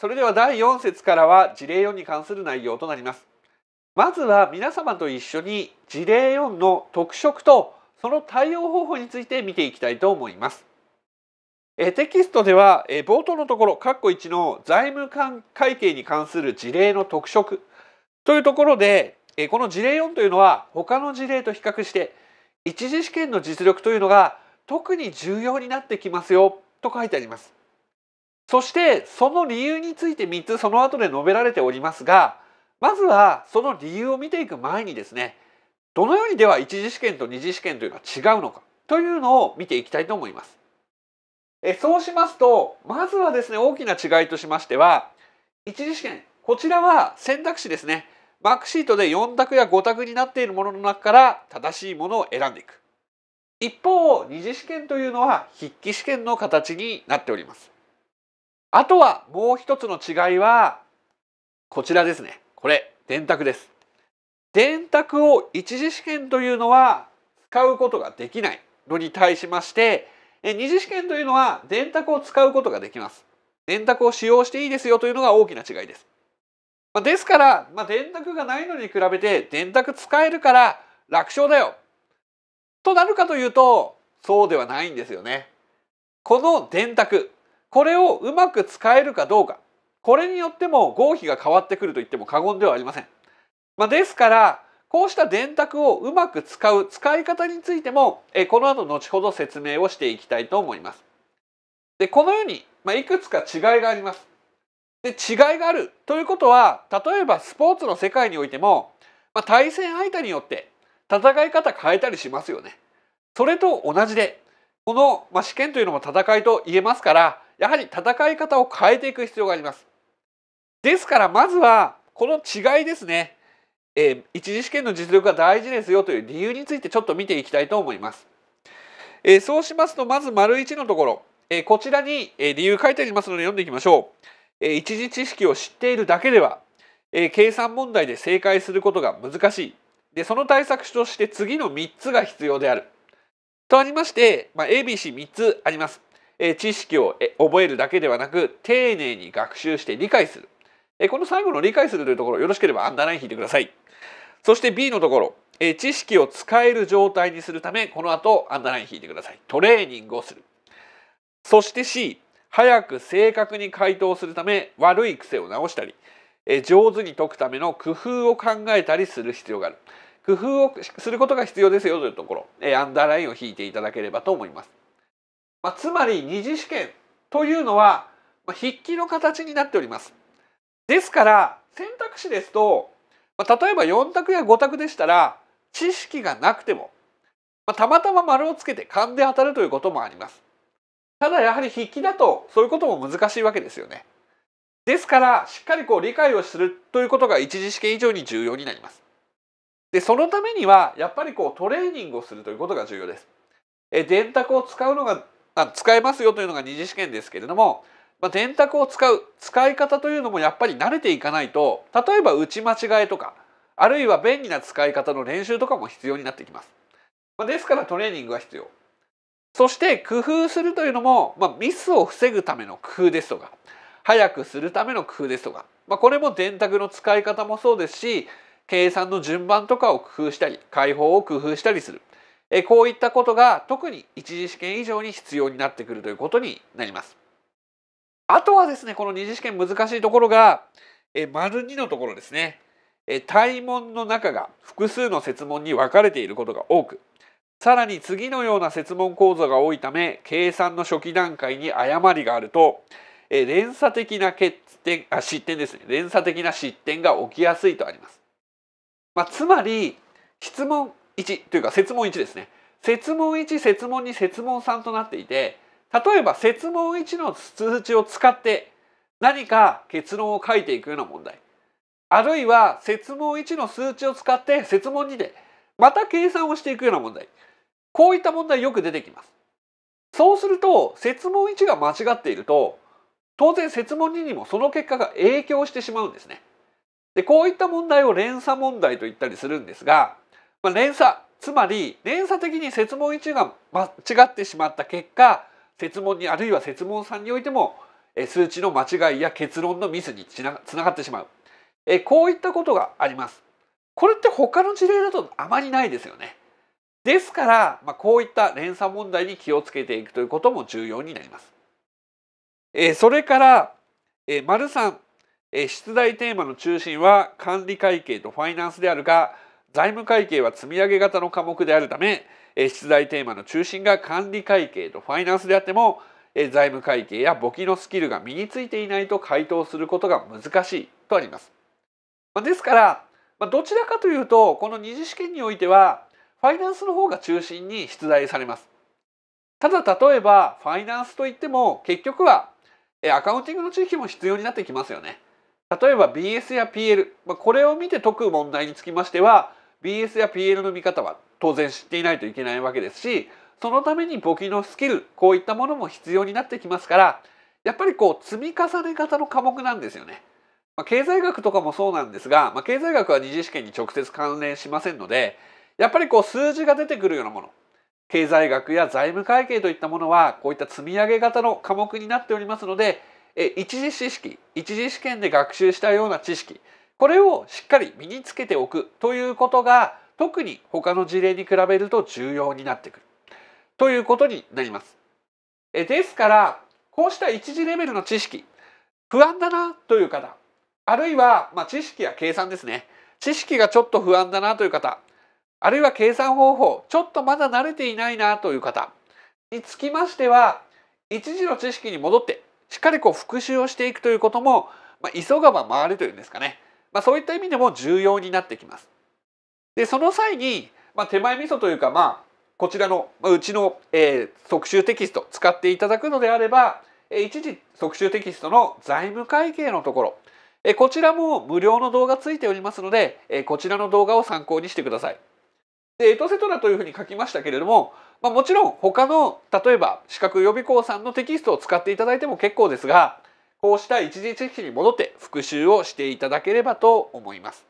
それでは第4節からは事例4に関する内容となりますまずは皆様と一緒に事例4の特色とその対応方法について見ていきたいと思いますえテキストではえ冒頭のところ括弧1の財務官会計に関する事例の特色というところでえこの事例4というのは他の事例と比較して一次試験の実力というのが特に重要になってきますよと書いてありますそしてその理由について3つその後で述べられておりますがまずはその理由を見ていく前にですねどのようにでは1次試験と2次試験というのは違うのかというのを見ていきたいと思います。えそうしますとまずはですね大きな違いとしましては1次試験こちらは選択肢ですねマークシートで4択や5択になっているものの中から正しいものを選んでいく一方2次試験というのは筆記試験の形になっておりますあとはもう一つの違いはこちらですね。これ、電卓です。電卓を一次試験というのは使うことができないのに対しまして、二次試験というのは電卓を使うことができます。電卓を使用していいですよというのが大きな違いです。まあ、ですから、まあ、電卓がないのに比べて電卓使えるから楽勝だよとなるかというとそうではないんですよね。この電卓これをうまく使えるかどうかこれによっても合否が変わってくると言っても過言ではありません。まあ、ですからこうした電卓をうまく使う使い方についてもえこの後後ほど説明をしていきたいと思います。でこのように、まあ、いくつか違いがあります。で違いがあるということは例えばスポーツの世界においても、まあ、対戦相手によって戦い方変えたりしますよね。それと同じでこの、まあ、試験というのも戦いと言えますからやはり戦い方を変えていく必要があります。ですからまずはこの違いですね、えー、一次試験の実力が大事ですよという理由についてちょっと見ていきたいと思います。えー、そうしますとまず丸1のところ、えー、こちらに理由書いてありますので読んでいきましょう。えー、一次知識を知っているだけでは、えー、計算問題で正解することが難しい。でその対策として次の3つが必要である。とありまして、まあ、ABC3 つあります。え知識を覚えるだけではなく丁寧に学習して理解する、えこの最後の理解するというところよろしければアンダーライン引いてくださいそして B のところ、え知識を使える状態にするためこの後アンダーライン引いてくださいトレーニングをするそして C 早く正確に回答するため悪い癖を直したり上手に解くための工夫を考えたりする必要がある工夫をすることが必要ですよというところアンダーラインを引いていただければと思います。まあ、つまり二次試験というのは、筆記の形になっております。ですから選択肢ですと、まあ、例えば4択や5択でしたら知識がなくても、まあ、たまたま丸をつけて勘で当たるということもあります。ただやはり筆記だとそういうことも難しいわけですよね。ですからしっかりこう理解をするということが一次試験以上に重要になります。でそのためにはやっぱりこうトレーニングをするということが重要です。え電卓を使うのがあ使えますよというのが二次試験ですけれども、まあ、電卓を使う使い方というのもやっぱり慣れていかないと例えば打ち間違えとかあるいは便利な使い方の練習とかも必要になってきます。まあ、ですからトレーニングは必要。そして工夫するというのも、まあ、ミスを防ぐための工夫ですとか早くするための工夫ですとか、まあ、これも電卓の使い方もそうですし計算の順番とかを工夫したり解放を工夫したりするえこういったことが特に一次試験以上に必要になってくるということになります。あとはですねこの二次試験難しいところがえ丸2のところですね。え対問の中が複数の設問に分かれていることが多くさらに次のような設問構造が多いため計算の初期段階に誤りがあるとえ連鎖的な欠点あ失点ですね連鎖的な失点が起きやすいとあります。まあ、つまり質問1というか設問1ですね設問1設問2設問3となっていて例えば設問1の数値を使って何か結論を書いていくような問題あるいは設問1の数値を使って設問2でまた計算をしていくような問題こういった問題よく出てきますそうすると設問1が間違っていると当然設問2にもその結果が影響してしまうんですねでこういった問題を連鎖問題と言ったりするんですがまあ、連鎖つまり連鎖的に設問1が間違ってしまった結果設問にあるいは設問3においても数値の間違いや結論のミスにつながってしまうえこういったことがあります。これって他の事例だとあまりないですよね。ですから、まあ、こういった連鎖問題に気をつけていくということも重要になります。えそれから、丸3、え出題テーマの中心は管理会計とファイナンスであるが財務会計は積み上げ型の科目であるため出題テーマの中心が管理会計とファイナンスであっても財務会計や簿記のスキルが身についていないと回答することが難しいとあります。ですからどちらかというとこの二次試験においてはファイナンスの方が中心に出題されます。ただ例えばファイナンスといっても結局はアカウンティングの知識も必要になってきますよね。例えば BS や PL これを見て解く問題につきましては BS や PL の見方は当然知っていないといけないわけですしそのために簿記のスキルこういったものも必要になってきますからやっぱりこう積み重ね方の科目なんですよね。まあ、経済学とかもそうなんですが、まあ、経済学は二次試験に直接関連しませんのでやっぱりこう数字が出てくるようなもの経済学や財務会計といったものはこういった積み上げ型の科目になっておりますので一次知識一次試験で学習したような知識これをしっかり身につけておくということが特に他の事例に比べると重要になってくるということになります。えですからこうした一次レベルの知識不安だなという方あるいは、まあ、知識や計算ですね知識がちょっと不安だなという方あるいは計算方法ちょっとまだ慣れていないなという方につきましては一時の知識に戻ってしっかりこう復習をしていくということも、まあ、急がば回るというんですかねまあ、そういった意味でも重要になってきます。でその際に、まあ、手前味噌というかまあこちらの、まあ、うちの、えー、特集テキスト使っていただくのであれば、えー、一時特集テキストの財務会計のところ、えー、こちらも無料の動画ついておりますので、えー、こちらの動画を参考にしてください。でエトセトラというふうに書きましたけれども、まあ、もちろん他の例えば資格予備校さんのテキストを使っていただいても結構ですがこうした一時知識に戻って復習をしていただければと思います。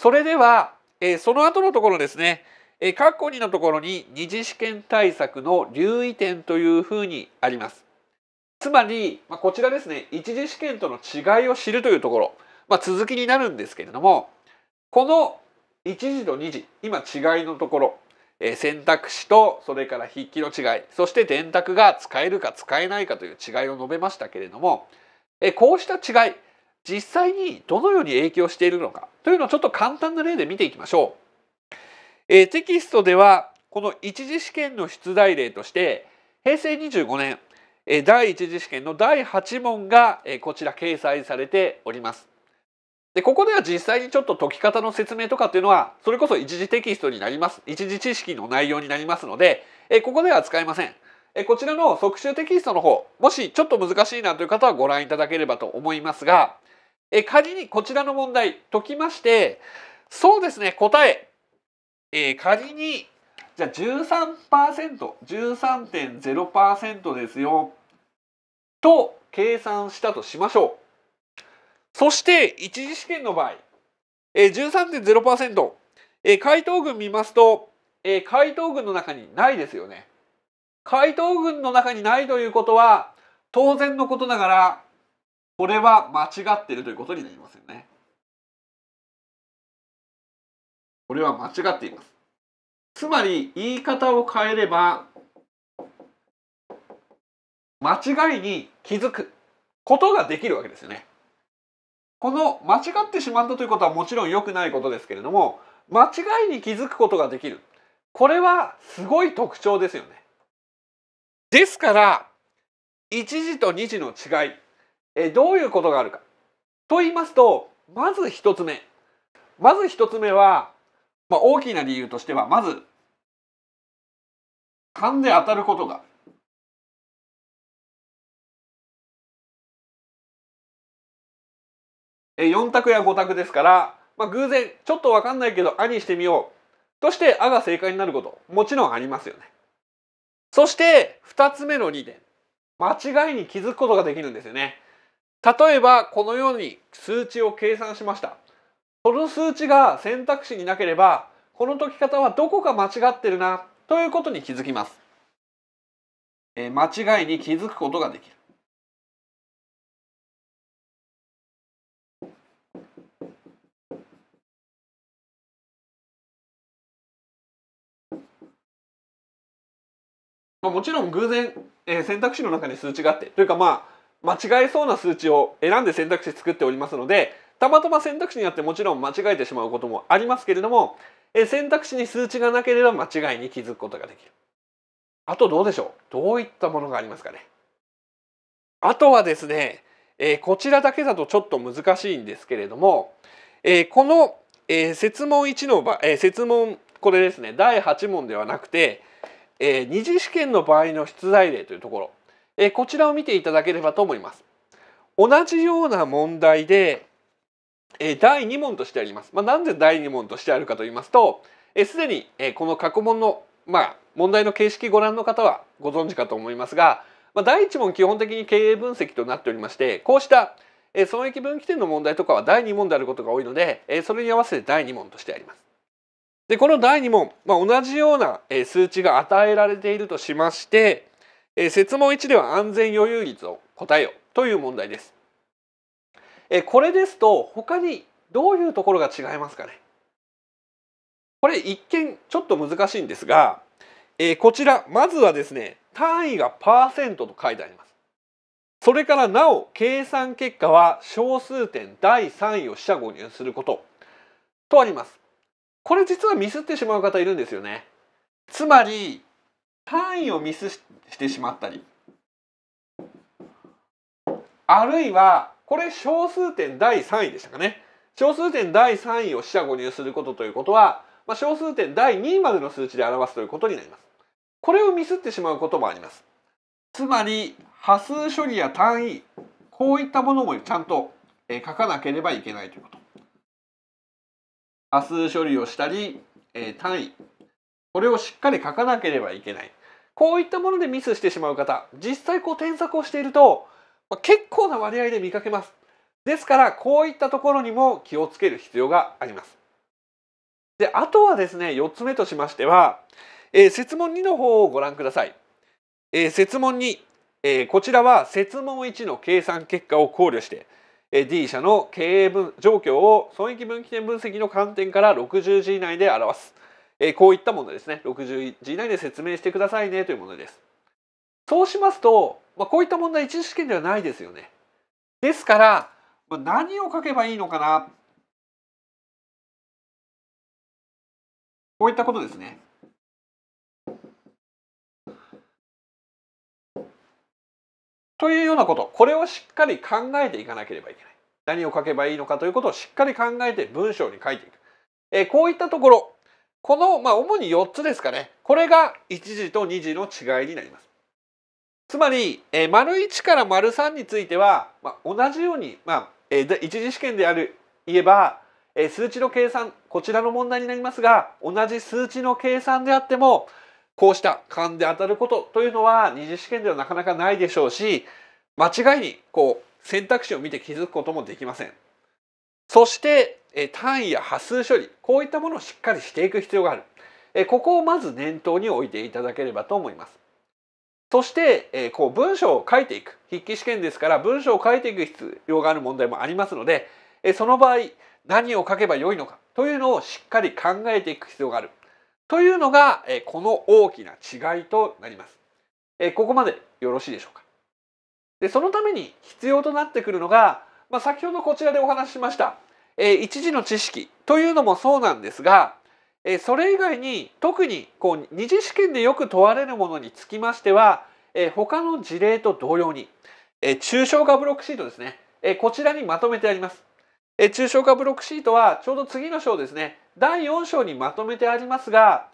それでは、えー、その後のところですね、えー、括弧2のところに二次試験対策の留意点というふうにあります。つまり、まあ、こちらですね、一次試験との違いを知るというところ、まあ、続きになるんですけれども、この一次と二次、今違いのところ、選択肢とそれから筆記の違いそして電卓が使えるか使えないかという違いを述べましたけれどもこうした違い実際にどのように影響しているのかというのをちょっと簡単な例で見ていきましょう。テキストではこの一次試験の出題例として平成25年第一次試験の第8問がこちら掲載されております。でここでは実際にちょっと解き方の説明とかっていうのはそれこそ一時テキストになります一時知識の内容になりますのでえここでは使いませんえこちらの即習テキストの方もしちょっと難しいなという方はご覧いただければと思いますがえ仮にこちらの問題解きましてそうですね答ええー、仮にじゃあ 13%13.0% 13ですよと計算したとしましょう。そして一次試験の場合、えー、13.0%、えー、回答群見ますと、えー、回答群の中にないですよね。回答群の中にないということは当然のことながらこれは間違ってるということになりますよね。これは間違っています。つまり言い方を変えれば間違いに気づくことができるわけですよね。この間違ってしまったということはもちろん良くないことですけれども間違いに気づくことができるこれはすごい特徴ですよね。ですから1時と2時の違いえどういうことがあるかと言いますとまず1つ目まず1つ目は、まあ、大きな理由としてはまず勘で当たることが4択や5択ですから、まあ、偶然ちょっと分かんないけど「あ」にしてみようとして「あ」が正解になることもちろんありますよね。そして2つ目の2点間違いに気づくことができるんですよね。例えばこのように数値を計算しました。その数値が選択肢になければこの解き方はどこか間違ってるなということに気づきます。えー、間違いに気づくことができる。まあ、もちろん偶然、えー、選択肢の中に数値があってというかまあ間違えそうな数値を選んで選択肢作っておりますのでたまたま選択肢によってもちろん間違えてしまうこともありますけれども、えー、選択肢に数値がなければ間違いに気づくことができる。あとどうでしょうどういったものがありますかねあとはですね、えー、こちらだけだとちょっと難しいんですけれども、えー、この、えー、設問1の場、え設問これですね第8問ではなくてえー、二次試験の場合の出題例というところ、えー、こちらを見ていただければと思います。同じような問題で、えー、第2問としてあります。まあ、なんで第2問としてあるかと言いますと、す、で、に、えー、この過去問の、まあ、問題の形式ご覧の方はご存知かと思いますが、まあ、第1問基本的に経営分析となっておりまして、こうした、えー、損益分岐点の問題とかは第2問であることが多いので、えー、それに合わせて第2問としてあります。でこの第2問、まあ、同じような数値が与えられているとしまして設問1では安全余裕率を答えよという問題です。これですと他にどういうところが違いますかねこれ一見ちょっと難しいんですが、こちらまずはですね単位がパーセントと書いてあります。それからなお計算結果は小数点第3位を四捨五入することとあります。これ実はミスってしまう方いるんですよね。つまり単位をミスしてしまったりあるいはこれ小数点第3位でしたかね小数点第3位を四捨五入することということは、まあ、小数点第2位までの数値で表すということになります。これをミスってしまうこともあります。つまり波数処理や単位こういったものもちゃんと書かなければいけないということ。波数処理をしたり、えー、単位これをしっかり書かなければいけないこういったものでミスしてしまう方実際こう添削をしていると、まあ、結構な割合で見かけますですからこういったところにも気をつける必要がありますであとはですね4つ目としましては、えー、設問2の方をご覧ください、えー、設問2、えー、こちらは設問1の計算結果を考慮して D 社の経営分状況を損益分岐点分析の観点から60字以内で表す、えこういったものですね60字以内で説明してくださいねというものですそうしますと、まあ、こういった問題一次試験ではないですよねですから、まあ、何を書けばいいのかなこういったことですねというようなこと、これをしっかり考えていかなければいけない。何を書けばいいのかということをしっかり考えて文章に書いていく。えー、こういったところ、この、まあ、主に4つですかね。これが1次と2次の違いになります。つまり、えー、丸1から丸三については、まあ、同じように、まあえー、1次試験である言えば、えー、数値の計算、こちらの問題になりますが、同じ数値の計算であっても、こうした勘で当たることというのは二次試験ではなかなかないでしょうし間違いにこう選択肢を見て気づくこともできません。そして単位や波数処理こういったものをしっかりしていく必要があるここをまず念頭に置いていただければと思います。そしてこう文章を書いていく筆記試験ですから文章を書いていく必要がある問題もありますのでその場合何を書けばよいのかというのをしっかり考えていく必要があるというのが、えこの大きな違いとなります。えここまでよろしいでしょうか。でそのために必要となってくるのが、まあ、先ほどこちらでお話ししました、え一時の知識というのもそうなんですが、えそれ以外に特にこう二次試験でよく問われるものにつきましては、え他の事例と同様に、え抽象化ブロックシートですね、えこちらにまとめてあります。え抽象化ブロックシートはちょうど次の章ですね第4章にまとめてありますが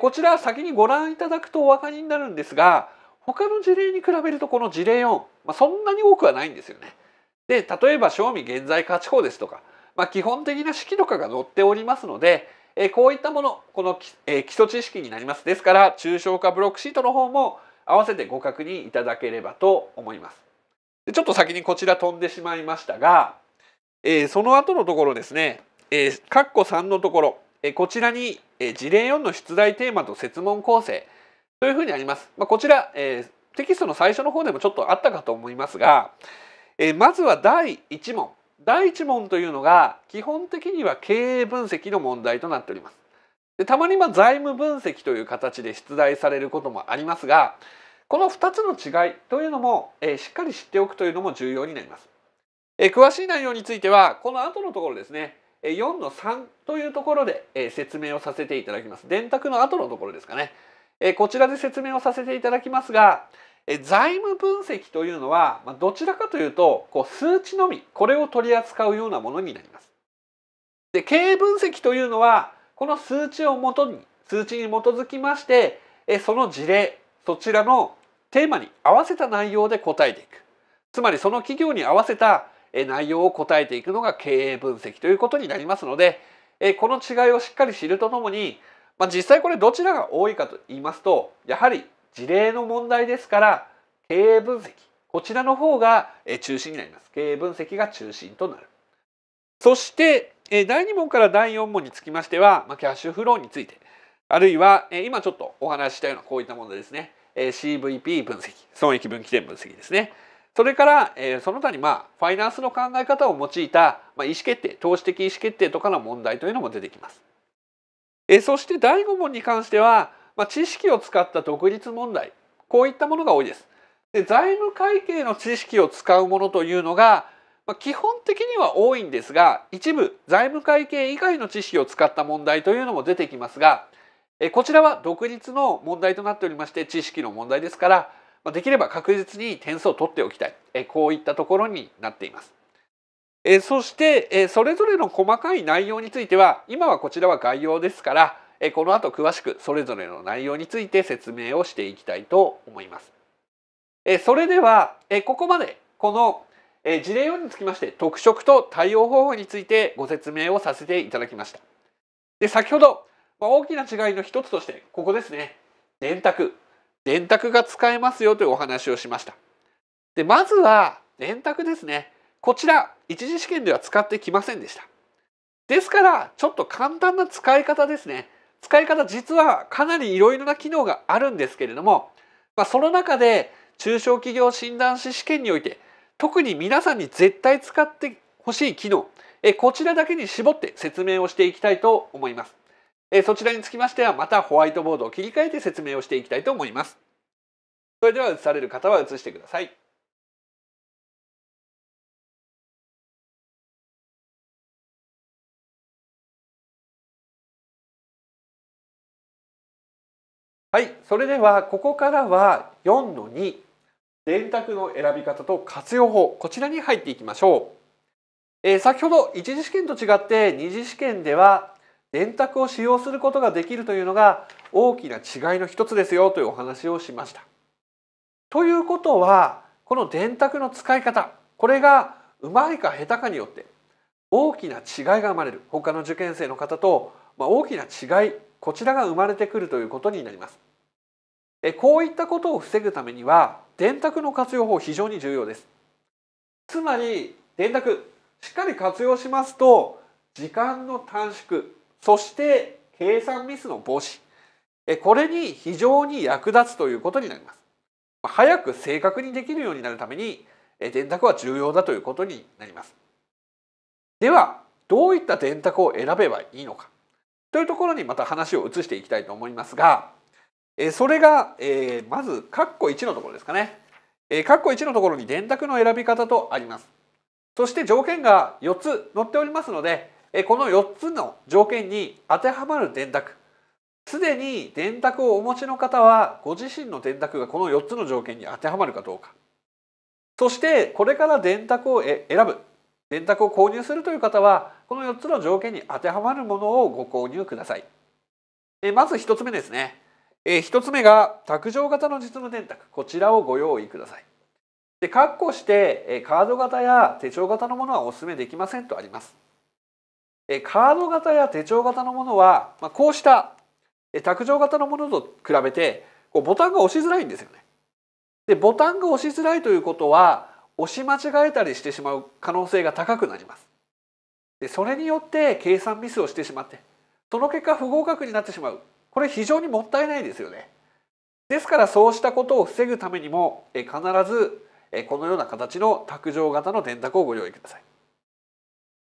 こちら先にご覧いただくとお分かりになるんですが他の事例に比べるとこの事例4、まあ、そんなに多くはないんですよね。で例えば賞味現在価値法ですとか、まあ、基本的な式とかが載っておりますのでえこういったものこの、え基礎知識になりますですから抽象化ブロックシートの方も合わせてご確認いただければと思いますでちょっと先にこちら飛んでしまいましたが、えー、その後のところですねえー、括弧3のところ、えこちらに、え事例4の出題テーマと設問構成というふうにあります。まあ、こちら、えテキストの最初の方でもちょっとあったかと思いますが、えまずは第1問。第1問というのが基本的には経営分析の問題となっております。でたまにま財務分析という形で出題されることもありますがこの2つの違いというのも、えー、しっかり知っておくというのも重要になります。えー、詳しい内容についてはこの後のところですね4の3というところで説明をさせていただきます。電卓の後のところですかね。こちらで説明をさせていただきますが、財務分析というのはどちらかというとこう数値のみこれを取り扱うようなものになります。で経営分析というのはこの数値をもとに数値に基づきましてその事例そちらのテーマに合わせた内容で答えていくつまりその企業に合わせた内容を答えていくのが経営分析ということになりますのでこの違いをしっかり知るとともに、まあ、実際これどちらが多いかと言いますとやはり事例の問題ですから経営分析こちらの方が中心になります経営分析が中心となるそして第2問から第4問につきましてはキャッシュフローについてあるいは今ちょっとお話ししたようなこういったものですね CVP 分析損益分岐点分析ですねそれから、えー、その他に、まあ、ファイナンスの考え方を用いた、まあ、意思決定投資的意思決定とかの問題というのも出てきます。えー、そして第5問に関しては、まあ、知識を使った独立問題こういったものが多いです。で財務会計の知識を使うものというのが、まあ、基本的には多いんですが一部財務会計以外の知識を使った問題というのも出てきますがえこちらは独立の問題となっておりまして知識の問題ですからまできれば確実に点数を取っておきたい、えこういったところになっています。えそして、えそれぞれの細かい内容については今はこちらは概要ですから、えこの後詳しくそれぞれの内容について説明をしていきたいと思います。えそれでは、えここまでこのえ事例4につきまして特色と対応方法についてご説明をさせていただきました。で先ほど、まあ、大きな違いの一つとしてここですね電卓電卓が使えますよというお話をしました。で、まずは電卓ですね。こちら、一次試験では使ってきませんでした。ですから、ちょっと簡単な使い方ですね。使い方、実はかなりいろいろな機能があるんですけれども、まあ、その中で中小企業診断士試験において、特に皆さんに絶対使ってほしい機能、こちらだけに絞って説明をしていきたいと思います。えそちらにつきましてはまたホワイトボードを切り替えて説明をしていきたいと思います。それでは映される方は映してください。はい、それではここからは4の2電卓の選び方と活用法こちらに入っていきましょう。えー、先ほど1次試験と違って2次試験では電卓を使用することができるというのが大きな違いの一つですよというお話をしました。ということはこの電卓の使い方これがうまいか下手かによって大きな違いが生まれる他の受験生の方と、大きな違いこちらが生まれてくるということになります。こういったことを防ぐためには電卓の活用法非常に重要です。つまり電卓しっかり活用しますと時間の短縮そして計算ミスの防止これに非常に役立つということになります早く正確にできるようになるために電卓は重要だということになりますではどういった電卓を選べばいいのかというところにまた話を移していきたいと思いますがそれがまず括弧1のところですかね括弧1のところに電卓の選び方とありますそして条件が4つ載っておりますのでこの4つの条件に当てはまる電卓すでに電卓をお持ちの方はご自身の電卓がこの4つの条件に当てはまるかどうかそしてこれから電卓を選ぶ電卓を購入するという方はこの4つの条件に当てはまるものをご購入くださいまず1つ目ですね1つ目が卓上型の実務電卓こちらをご用意くださいで括弧してカード型や手帳型のものはお勧めできませんとありますカード型や手帳型のものは、まあ、こうした卓上型のものと比べてこうボタンが押しづらいんですよね。でボタンが押しづらいということは押し間違えたりしてしまう可能性が高くなります。でそれによって計算ミスをしてしまってその結果不合格になってしまうこれ非常にもったいないですよね。ですからそうしたことを防ぐためにも必ずこのような形の卓上型の電卓をご用意ください。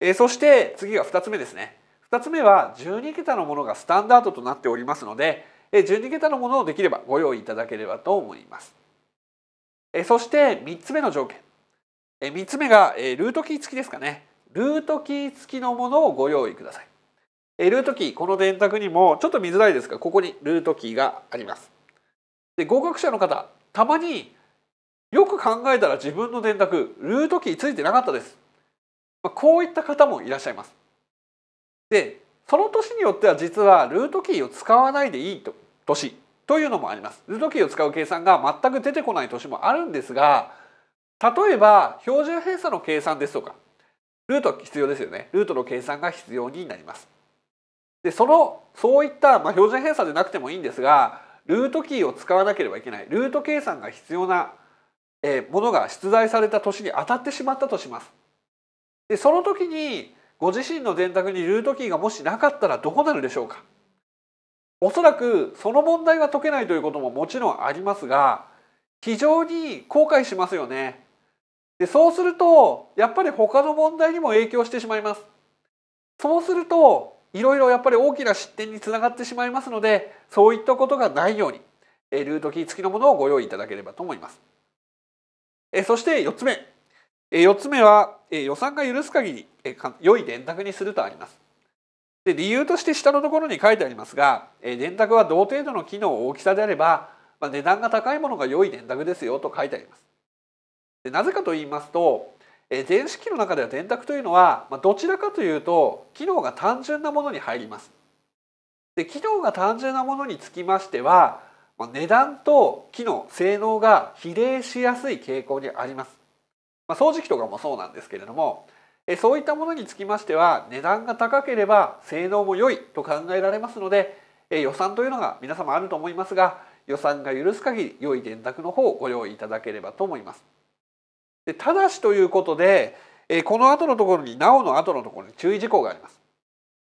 えそして次が2つ目ですね2つ目は12桁のものがスタンダードとなっておりますので12桁のものをできればご用意いただければと思いますそして3つ目の条件3つ目がルートキー付きですかねルートキー付きのものをご用意くださいルートキーこの電卓にもちょっと見づらいですがここにルートキーがありますで合格者の方たまによく考えたら自分の電卓ルートキー付いてなかったですまこういった方もいらっしゃいます。でその年によっては実はルートキーを使わないでいいと年というのもあります。ルートキーを使う計算が全く出てこない年もあるんですが例えば標準偏差の計算ですとかルートは必要ですよねルートの計算が必要になります。でそのそういった、まあ、標準偏差でなくてもいいんですがルートキーを使わなければいけないルート計算が必要なえものが出題された年に当たってしまったとします。でその時にご自身の電卓にルートキーがもしなかったらどうなるでしょうかおそらくその問題が解けないということももちろんありますが非常に後悔しますよねでそうするとやっぱり他の問題にも影響してしまいますそうするといろいろやっぱり大きな失点につながってしまいますのでそういったことがないようにルートキー付きのものをご用意いただければと思いますえそして4つ目4つ目は予算が許す限り良い電卓にするとありますで理由として下のところに書いてありますが電卓は同程度の機能大きさであれば、値段が高いものが良い電卓ですよと書いてありますでなぜかと言いますと電子機の中では電卓というのはどちらかというと機能が単純なものに入りますで機能が単純なものにつきましては値段と機能性能が比例しやすい傾向にありますまあ、掃除機とかもそうなんですけれどもえそういったものにつきましては値段が高ければ性能も良いと考えられますのでえ予算というのが皆様あると思いますが予算が許す限り良い電卓の方をご用意いただければと思います。でただしということでえこの後のところになおの後のところに注意事項があります。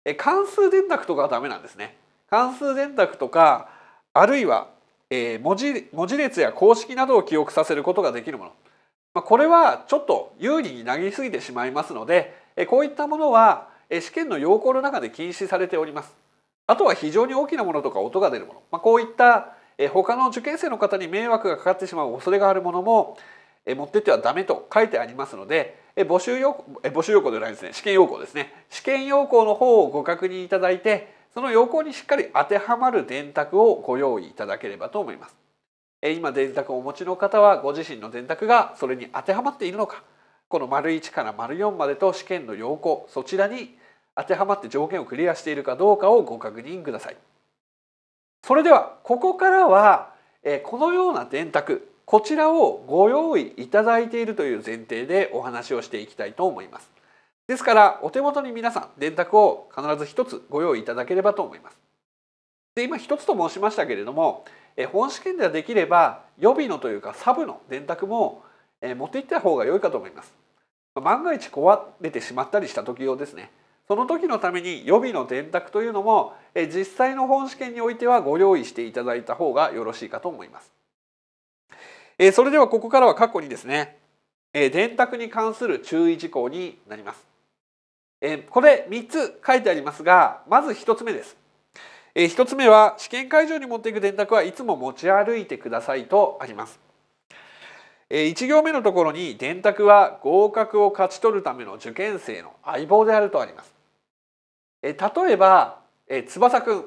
え関数電卓とかはダメなんですね。関数電卓とかあるいはえ文字文字列や公式などを記憶させることができるもの。これはちょっと有利になりすぎてしまいますのでこういったものは試験の要項の中で禁止されております。あとは非常に大きなものとか音が出るもの、まあ、こういった他の受験生の方に迷惑がかかってしまう恐れがあるものも持ってってはダメと書いてありますので募集要項募集要項ではないですね試験要項ですね試験要項の方をご確認いただいてその要項にしっかり当てはまる電卓をご用意いただければと思います。今電卓をお持ちの方はご自身の電卓がそれに当てはまっているのかこの丸1から丸4までと試験の要項そちらに当てはまって条件をクリアしているかどうかをご確認ください。それではここからはこのような電卓こちらをご用意いただいているという前提でお話をしていきたいと思います。ですからお手元に皆さん電卓を必ず1つご用意いただければと思います。で今一つと申しましたけれども本試験ではできれば予備のというかサブの電卓も持っていった方が良いかと思います。万が一壊れてしまったりした時用ですね。その時のために予備の電卓というのも実際の本試験においてはご用意していただいた方がよろしいかと思います。それではここからは過去にですね電卓に関する注意事項になります。これ3つ書いてありますがまず1つ目です。えー、1つ目は試験会場に持っていく電卓はいつも持ち歩いてくださいとあります。え1行目のところに電卓は合格を勝ち取るための受験生の相棒であるとあります。え例えば、え翼くん。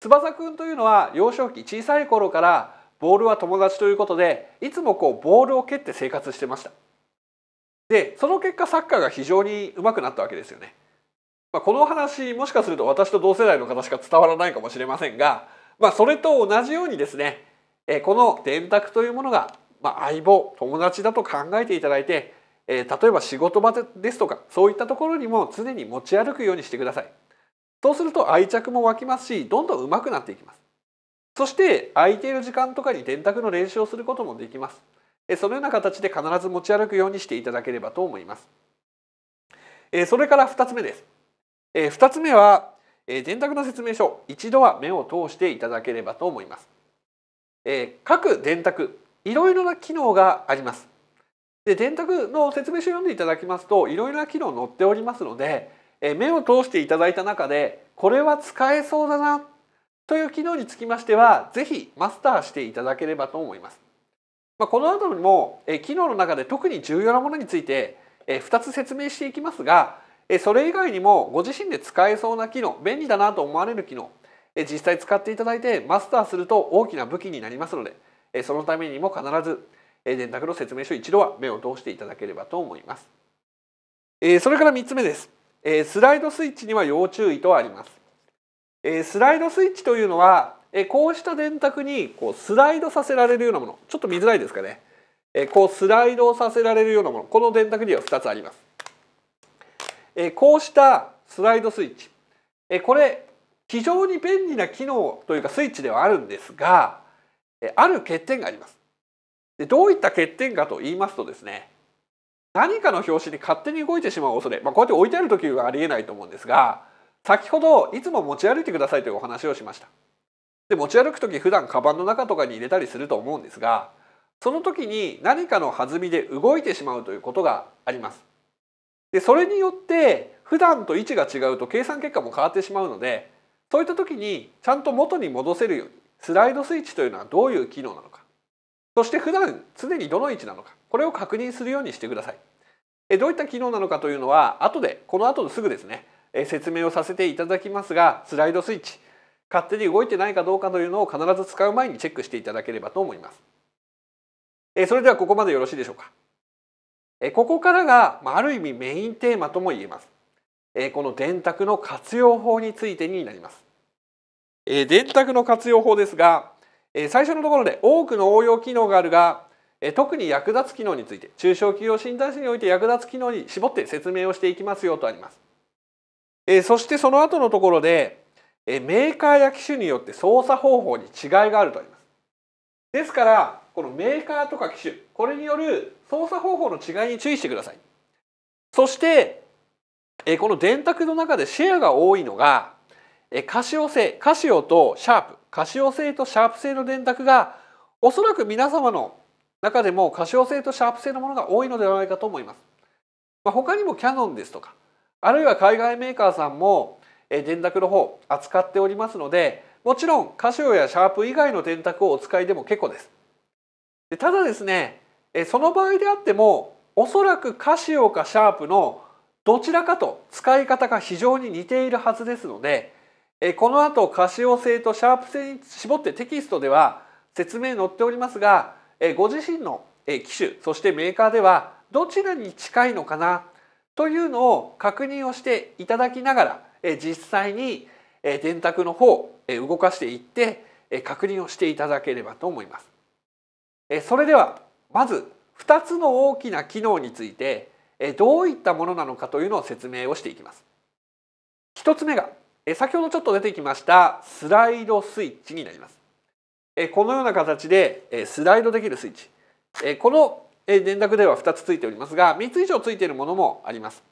翼くんというのは幼少期小さい頃からボールは友達ということでいつもこうボールを蹴って生活してました。でその結果サッカーが非常に上手くなったわけですよね。まあ、この話もしかすると私と同世代の方しか伝わらないかもしれませんが、まあ、それと同じようにですね、この電卓というものが、相棒友達だと考えていただいて、例えば仕事場ですとかそういったところにも常に持ち歩くようにしてください。そうすると愛着も湧きますしどんどん上手くなっていきます。そして空いている時間とかに電卓の練習をすることもできます。そのような形で必ず持ち歩くようにしていただければと思います。それから2つ目です。えー、2つ目は、えー、電卓の説明書一度は目を通していただければと思います。えー、各電卓いろいろな機能があります。で電卓の説明書を読んでいただきますといろいろな機能載っておりますので、え目を通していただいた中でこれは使えそうだなという機能につきましてはぜひマスターしていただければと思います。まあ、この後にも、え機能の中で特に重要なものについて、え2つ説明していきますがそれ以外にもご自身で使えそうな機能便利だなと思われる機能実際使っていただいてマスターすると大きな武器になりますのでそのためにも必ず電卓の説明書一度は目を通していただければと思います。それから3つ目です。スライドスイッチには要注意とあります。スライドスイッチというのはこうした電卓にこうスライドさせられるようなものちょっと見づらいですかねこうスライドをさせられるようなものこの電卓には2つあります。えこうしたスライドスイッチ、えこれ非常に便利な機能というかスイッチではあるんですが、えある欠点があります。でどういった欠点かと言いますとですね何かの表紙に勝手に動いてしまう恐れ、まあ、こうやって置いてある時はありえないと思うんですが先ほどいつも持ち歩いてくださいというお話をしましたで持ち歩く時普段カバンの中とかに入れたりすると思うんですがその時に何かの弾みで動いてしまうということがありますでそれによって普段と位置が違うと計算結果も変わってしまうのでそういった時にちゃんと元に戻せるようにスライドスイッチというのはどういう機能なのかそして普段常にどの位置なのかこれを確認するようにしてください。えどういった機能なのかというのは後でこの後すぐですねえ説明をさせていただきますがスライドスイッチ勝手に動いてないかどうかというのを必ず使う前にチェックしていただければと思います。えそれではここまでよろしいでしょうか。ここからがある意味メインテーマとも言えますこの電卓の活用法についてになります電卓の活用法ですが最初のところで多くの応用機能があるが特に役立つ機能について中小企業診断士において役立つ機能に絞って説明をしていきますよとありますそしてその後のところでメーカーや機種によって操作方法に違いがあるとありますですからこのメーカーとか機種これによる操作方法の違いに注意してくださいそしてこの電卓の中でシェアが多いのがカシオ製カシオとシャープカシオ製とシャープ製の電卓がおそらく皆様の中でもカシオ製とシャープ製のものが多いのではないかと思います、ま他にもキヤノンですとかあるいは海外メーカーさんも電卓の方扱っておりますのでもちろんカシオやシャープ以外の電卓をお使いでも結構ですただですねえその場合であってもおそらくカシオかシャープのどちらかと使い方が非常に似ているはずですのでえこの後カシオ製とシャープ製に絞ってテキストでは説明載っておりますがえご自身の機種そしてメーカーではどちらに近いのかなというのを確認をしていただきながらえ実際に電卓の方動かしていって確認をしていただければと思います。それではまず2つの大きな機能についてどういったものなのかというのを説明をしていきます。1つ目が先ほどちょっと出てきましたスライドスイッチになります。このような形でスライドできるスイッチこの電卓では2つついておりますが3つ以上ついているものもあります。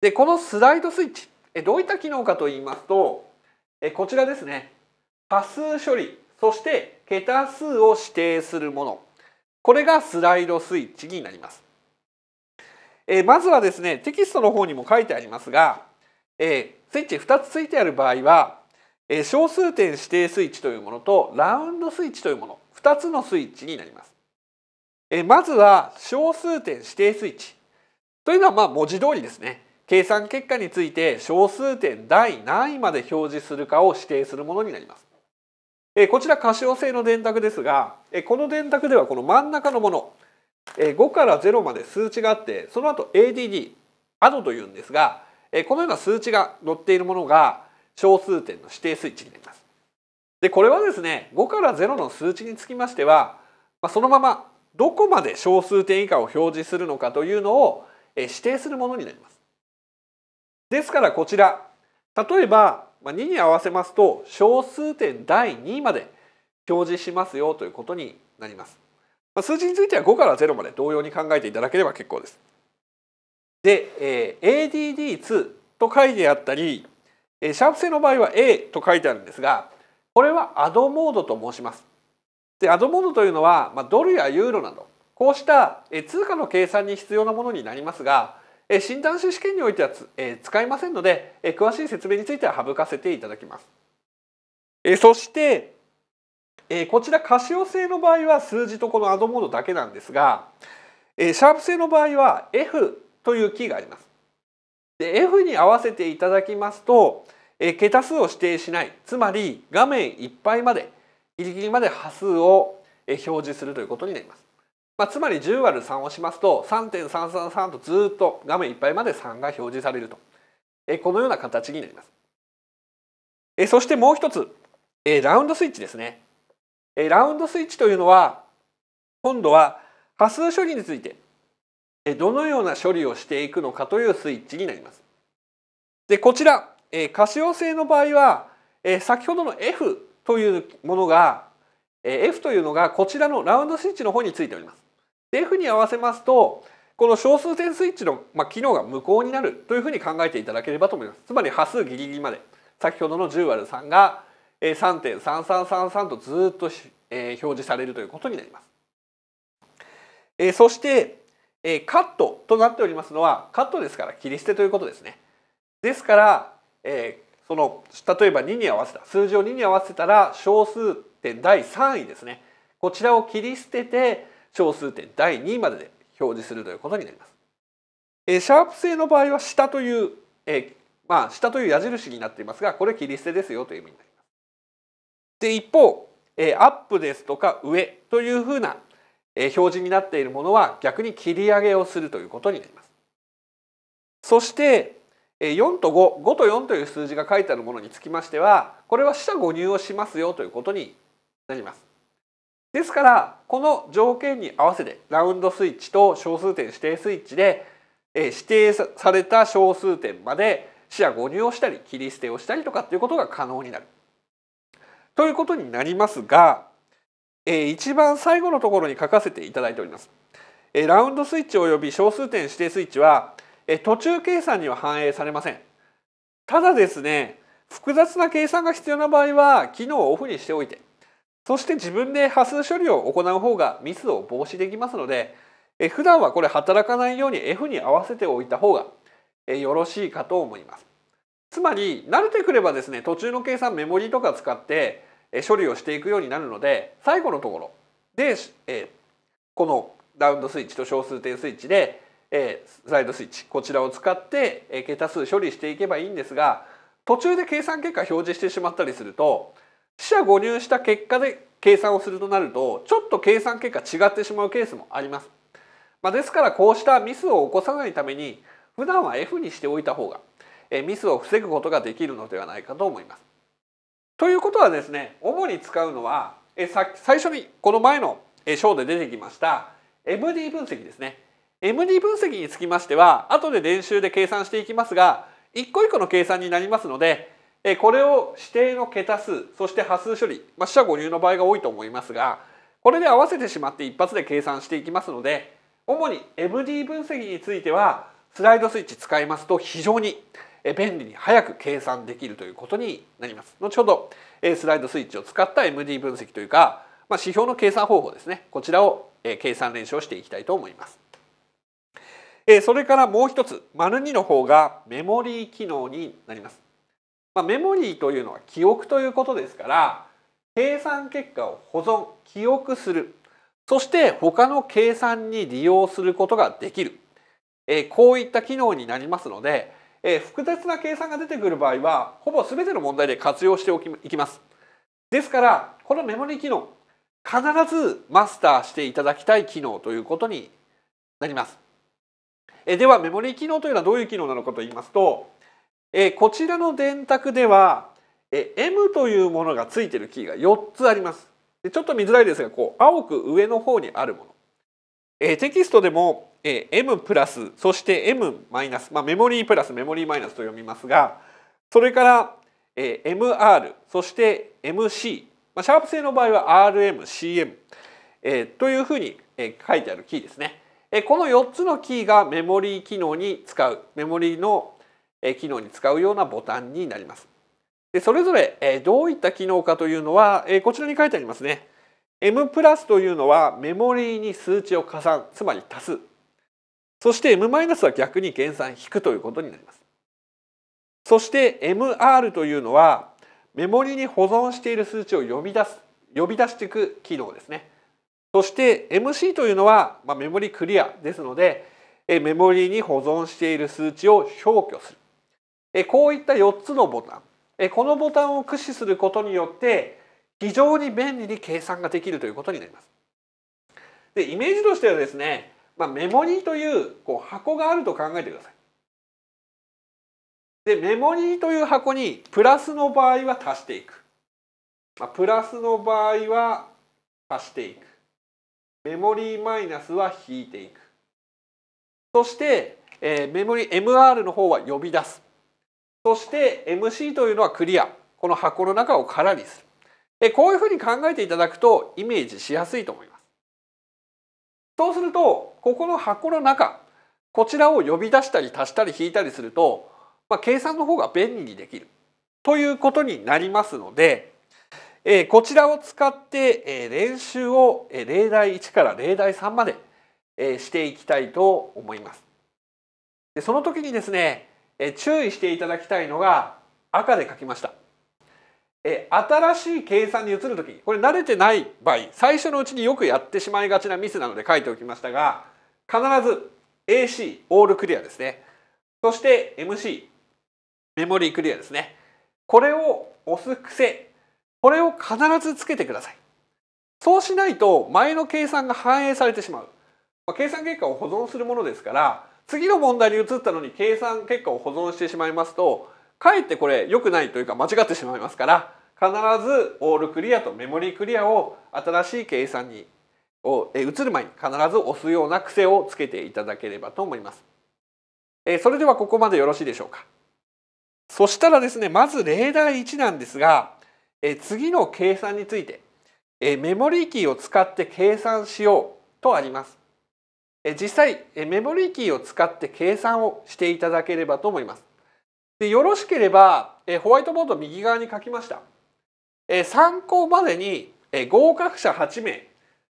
でこのスライドスイッチどういった機能かといいますとこちらですね波数処理そして桁数を指定するものこれがスライドスイッチになります。えー、まずはですね、テキストの方にも書いてありますが、えー、スイッチ2つついてある場合は、えー、小数点指定スイッチというものとラウンドスイッチというもの、2つのスイッチになります。えまずは小数点指定スイッチ。というのはまあ文字通りですね。計算結果について小数点第何位まで表示するかを指定するものになります。えこちら可視性の電卓ですが、えこの電卓ではこの真ん中のもの、え5から0まで数値があってその後 ADD アドというんですが、えこのような数値が載っているものが小数点の指定スイッチになります。でこれはですね5から0の数値につきましては、まそのままどこまで小数点以下を表示するのかというのを指定するものになります。ですからこちら例えばまあ、2に合わせますと小数点第2まで表示しますよということになります。まあ、数字については5から0まで同様に考えていただければ結構です。で、えー、ADD2 と書いてあったり、えー、シャープ製の場合は A と書いてあるんですがこれはアドモードと申します。でアドモードというのは、まあ、ドルやユーロなどこうした通貨の計算に必要なものになりますが診断士試験においては使いませんので詳しい説明については省かせていただきます。そしてこちらカシオ製の場合は数字とこのアドモードだけなんですがシャープ製の場合は F というキーがあります。で F に合わせていただきますと桁数を指定しないつまり画面いっぱいまでギリギリまで端数を表示するということになります。まあ、つまり10割る3をしますと3.333とずっと画面いっぱいまで3が表示されるとえこのような形になりますえそしてもう一つえラウンドスイッチですねえラウンドスイッチというのは今度は波数処理についてえどのような処理をしていくのかというスイッチになりますでこちらえ可シ用性の場合はえ先ほどの F というものが F というのがこちらのラウンドスイッチの方についております。F に合わせますとこの小数点スイッチの、機能が無効になるというふうに考えていただければと思います。つまり波数ギリギリまで先ほどの 10÷3 が3.3333とずっと、表示されるということになります。そして、カットとなっておりますのはカットですから切り捨てということですね。ですから、えその例えば2に合わせた数字を2に合わせたら小数点第3位ですねこちらを切り捨てて小数点第2位までで表示するということになります。えシャープ製の場合は下という、えまあ、下という矢印になっていますがこれ切り捨てですよという意味になります。で一方、えアップですとか上というふうな、え表示になっているものは逆に切り上げをするということになります。そして、え4と55と4という数字が書いてあるものにつきましてはこれは下誤入をしますよということになります。ですからこの条件に合わせてラウンドスイッチと小数点指定スイッチで指定された小数点まで視野誤入をしたり切り捨てをしたりとかっていうことが可能になる。ということになりますが、えー、一番最後のところに書かせていただいております。えー、ラウンドスイッチ及び小数点指定スイッチは、えー、途中計算には反映されません。ただですね、複雑な計算が必要な場合は機能をオフにしておいて、そして自分で波数処理を行う方がミスを防止できますのでえ普段はこれ働かないように F に合わせておいた方がえよろしいかと思います。つまり慣れてくればですね途中の計算メモリとか使ってえ処理をしていくようになるので最後のところでえこのラウンドスイッチと小数点スイッチでえスライドスイッチこちらを使ってえ桁数処理していけばいいんですが途中で計算結果表示してしまったりすると四捨五入した結果で計算をするとなるとちょっと計算結果違ってしまうケースもあります。まあ、ですからこうしたミスを起こさないために普段は F にしておいた方がミスを防ぐことができるのではないかと思います。ということはですね主に使うのは最初にこの前の章で出てきました MD 分析ですね。MD 分析につきましては後で練習で計算していきますが一個一個の計算になりますのでえこれを指定の桁数そして波数処理、まあ、四捨五入の場合が多いと思いますがこれで合わせてしまって一発で計算していきますので主に MD 分析についてはスライドスイッチ使いますと非常に便利に早く計算できるということになります。後ほどスライドスイッチを使った MD 分析というか、まあ、指標の計算方法ですねこちらを計算練習をしていきたいと思います。それからもう一つ2の方がメモリー機能になります。まあ、メモリーというのは記憶ということですから計算結果を保存記憶するそして他の計算に利用することができる、えー、こういった機能になりますので、えー、複雑な計算が出てくる場合はほぼ全ての問題で活用しておきいきます。ですからこのメモリー機能必ずマスターしていただきたい機能ということになります。えではメモリー機能というのはどういう機能なのかといいますとえー、こちらの電卓では、えー、M というものがついているキーが4つありますでちょっと見づらいですがこう青く上の方にあるもの、えー、テキストでも、えー、M プラスそして M マイナス、メモリープラスメモリーマイナスと読みますがそれから、えー、MR そして MC、まあ、シャープ製の場合は RMCM、えー、というふうに、えー、書いてあるキーですね、えー、この4つのキーがメモリー機能に使うメモリーの機能に使うようなボタンになります。でそれぞれどういった機能かというのはこちらに書いてありますね。M というのはメモリーに数値を加算つまり足すそして M マイナスは逆に減算引くということになります。そして MR というのはメモリに保存している数値を呼び出す呼び出していく機能ですね。そして MC というのは、まあ、メモリクリアですのでメモリーに保存している数値を消去するこういった4つのボタンこのボタンを駆使することによって非常に便利に計算ができるということになります。でイメージとしてはですね、まあ、メモリーというこう箱があると考えてください。でメモリーという箱にプラスの場合は足していく、まあ、プラスの場合は足していくメモリーマイナスは引いていくそして、えー、メモリー MR の方は呼び出すそして MC というのはクリアこの箱の中を空にするえこういうふうに考えていただくとイメージしやすいと思いますそうするとここの箱の中こちらを呼び出したり足したり引いたりすると、まあ、計算の方が便利にできるということになりますので、えこちらを使って、えー、練習を、えー、例題1から例題3まで、えー、していきたいと思います。でその時にですねえ注意していただきたいのが赤で書きましたえ新しい計算に移る時これ慣れてない場合最初のうちによくやってしまいがちなミスなので書いておきましたが必ず AC オールクリアですねそして MC メモリークリアですねこれを押す癖これを必ずつけてくださいそうしないと前の計算が反映されてしまう、まあ、計算結果を保存するものですから次の問題に移ったのに計算結果を保存してしまいますとかえってこれ良くないというか間違ってしまいますから必ずオールクリアとメモリークリアを新しい計算にを移る前に必ず押すような癖をつけていただければと思います。それではここまでよろしいでしょうか。そしたらですねまず例題1なんですが次の計算についてメモリーキーを使って計算しようとあります。実際メモリーキーを使って計算をしていただければと思います。でよろしければホワイトボード右側に書きました。参考までに合格者8名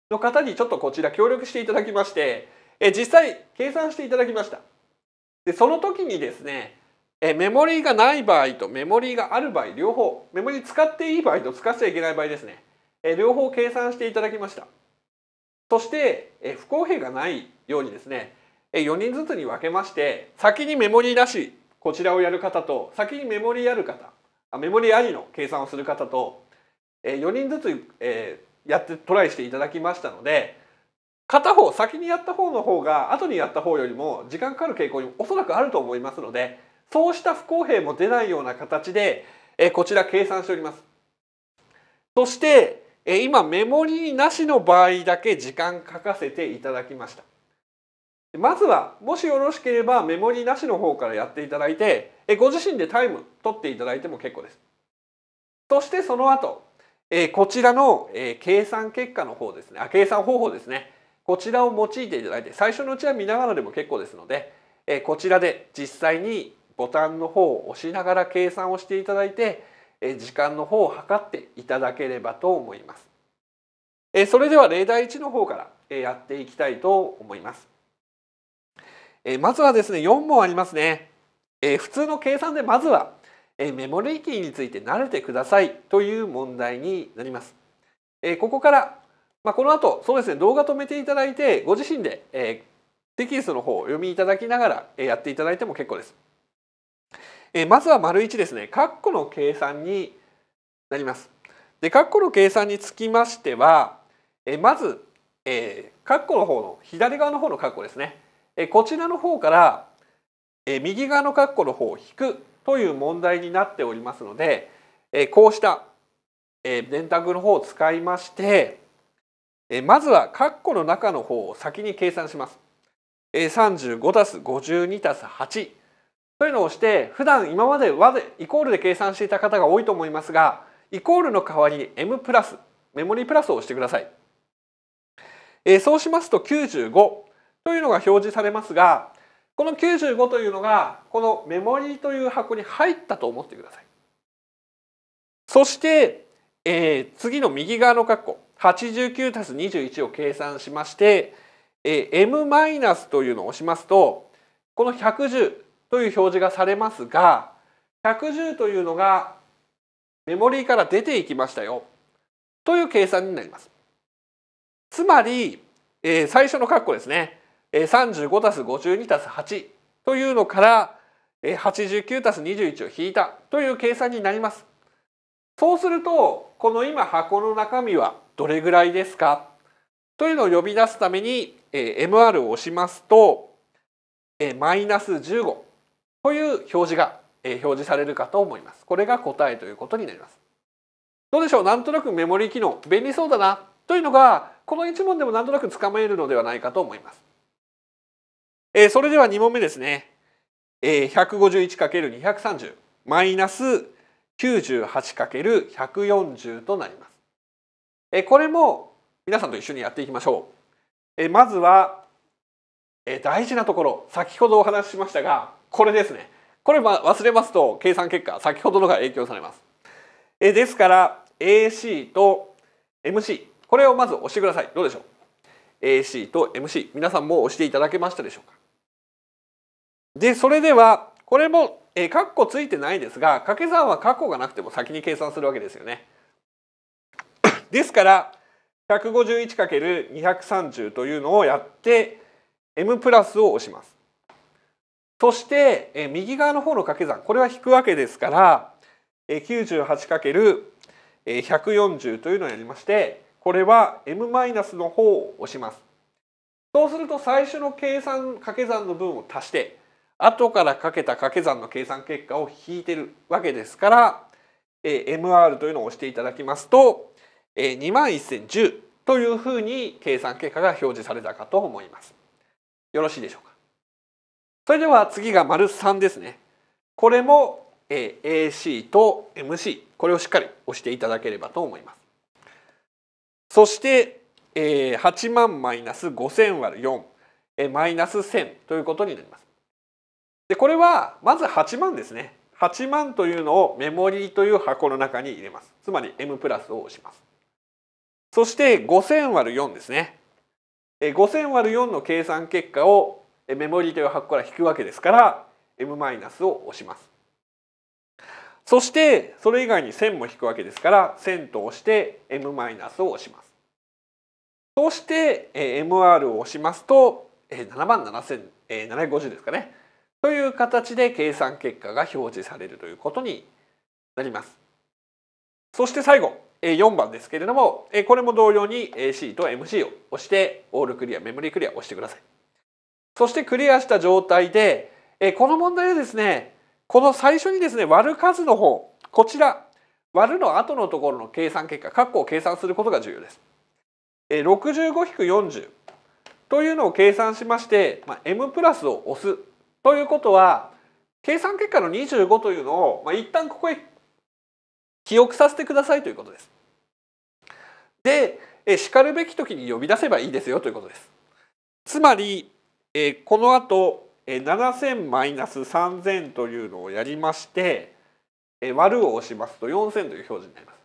の方にちょっとこちら協力していただきまして実際計算していただきました。でその時にですねメモリーがない場合とメモリーがある場合両方メモリー使っていい場合と使っちゃいけない場合ですね両方計算していただきました。そして不公平がないようにですね4人ずつに分けまして先にメモリーなしこちらをやる方と先にメモリーある方メモリーありの計算をする方と4人ずつやってトライしていただきましたので片方先にやった方の方が後にやった方よりも時間かかる傾向におそらくあると思いますのでそうした不公平も出ないような形でこちら計算しております。そしてえ今メモリーなしの場合だけ時間書かせていただきましたまずはもしよろしければメモリーなしの方からやっていただいてえご自身でタイム取っていただいても結構ですそしてその後えこちらの、え計算結果の方ですねあ計算方法ですねこちらを用いていただいて最初のうちは見ながらでも結構ですので、えこちらで実際にボタンの方を押しながら計算をしていただいて時間の方を測っていただければと思います。それでは例題1の方からやっていきたいと思います。まずはですね4問ありますね。普通の計算でまずはメモリーキーについて慣れてくださいという問題になります。ここから、まあ、この後そうですね動画止めていただいてご自身でテキストの方を読みいただきながらやっていただいても結構です。えー、まずは丸一ですね括弧の計算になります。で括弧の計算につきましては、えー、まず、えー、括弧の方の左側の方の括弧ですね、えー、こちらの方から、えー、右側の括弧の方を引くという問題になっておりますので、えー、こうした、えー、電卓の方を使いまして、えー、まずは括弧の中の方を先に計算します。えー、35たす52たす8というのをして普段今まで和でイコールで計算していた方が多いと思いますがイコールの代わりに M プラスメモリープラスを押してください、えー、そうしますと95というのが表示されますがこの95というのがこのメモリーという箱に入ったと思ってくださいそして、えー、次の右側の括弧89たす21を計算しまして、えー、M- というのを押しますとこの110という表示がされますが110というのがメモリーから出ていきましたよという計算になります。つまり、えー、最初の括弧ですね、えー、35足す52足す8というのから、えー、89足す21を引いたという計算になります。そうするとこの今箱の中身はどれぐらいですかというのを呼び出すために、えー、MR を押しますと、えー、マイナス15という表示が、え表示されるかと思います。これが答えということになります。どうでしょうなんとなくメモリー機能便利そうだなというのがこの1問でもなんとなくつかめるのではないかと思います。えー、それでは2問目ですね。えー、151×230 マイナス 98×140 となります。えー、これも皆さんと一緒にやっていきましょう。えー、まずは、えー、大事なところ先ほどお話ししましたがこれですね。これ忘れますと計算結果先ほどのが影響されます。えですから AC と MC これをまず押してください。どうでしょう ?AC と MC 皆さんも押していただけましたでしょうかでそれではこれもえー、括弧ついてないですが掛け算は括弧がなくても先に計算するわけですよね。ですから 151×230 というのをやって m プラスを押します。そして、右側の方の掛け算これは引くわけですから、98×140 というのをやりましてこれは m の方を押します。そうすると最初の計算掛け算の分を足して後からかけた掛け算の計算結果を引いてるわけですから、MR というのを押していただきますと、21,010というふうに計算結果が表示されたかと思います。よろしいでしょうかそれでは次が丸3ですね。これも AC と MC これをしっかり押していただければと思います。そして8万マイナス5000割る4マイナス1000ということになります。でこれはまず8万ですね。8万というのをメモリーという箱の中に入れます。つまり M プラスを押します。そして5000割る4ですね。5000割る4の計算結果をメモリという箱から引くわけですから M- を押します。そしてそれ以外に線も引くわけですから線と押して M- を押します。そして MR を押しますと7万7750ですかねという形で計算結果が表示されるということになります。そして最後4番ですけれどもこれも同様に C と MC を押してオールクリアメモリークリアを押してください。そしてクリアした状態で、えこの問題はですね、この最初にですね、割る数の方、こちら、割るの後のところの計算結果、括弧を計算することが重要です。え65-40というのを計算しまして、まあ、M プラスを押すということは、計算結果の25というのを、まあ、一旦ここへ記憶させてくださいということです。で、しかるべき時に呼び出せばいいですよということです。つまりえー、この後、え7000マイナス3000というのをやりまして、えー、割るを押しますと4000という表示になります。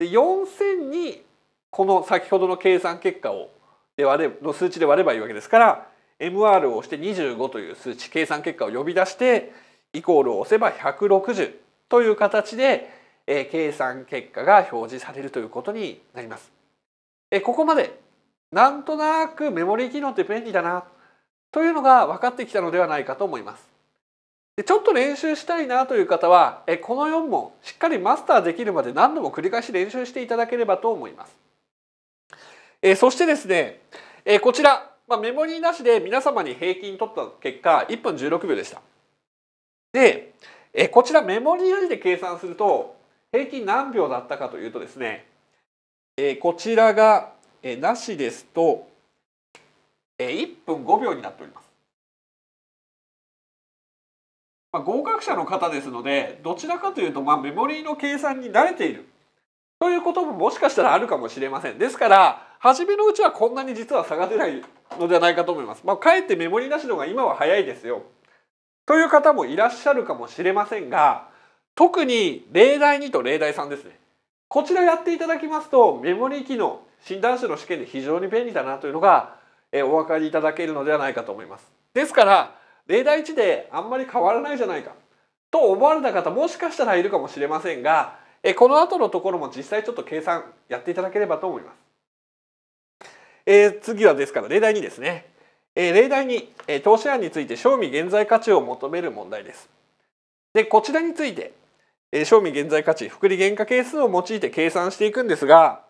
で4000にこの先ほどの計算結果をで割れの数値で割ればいいわけですから MR を押して25という数値計算結果を呼び出してイコールを押せば160という形で、えー、計算結果が表示されるということになります。えー、ここまでなんとなくメモリー機能って便利だなというのが分かってきたのではないかと思います。でちょっと練習したいなという方はえこの4問しっかりマスターできるまで何度も繰り返し練習していただければと思います。えそしてですねえこちら、まあ、メモリーなしで皆様に平均取った結果1分16秒でした。でえこちらメモリーなしで計算すると平均何秒だったかというとですねえこちらがえなしですと1分5秒になっております。まあ、合格者の方ですのでどちらかというとまあメモリーの計算に慣れているということももしかしたらあるかもしれませんですから初めのうちはこんなに実は差が出ないのではないかと思います。まあ、かえってメモリーなしのが今は早いですよという方もいらっしゃるかもしれませんが特に例題2と例題3ですねこちらやっていただきますとメモリー機能診断士の試験で非常に便利だなというのがえお分かりいただけるのではないかと思います。ですから例題1であんまり変わらないじゃないかと思われた方もしかしたらいるかもしれませんがえこの後のところも実際ちょっと計算やっていただければと思います。えー、次はですから例題2ですね。えー、例題2、えー、投資案について賞味現在価値を求める問題です。でこちらについて、えー、賞味現在価値複利原価係数を用いて計算していくんですが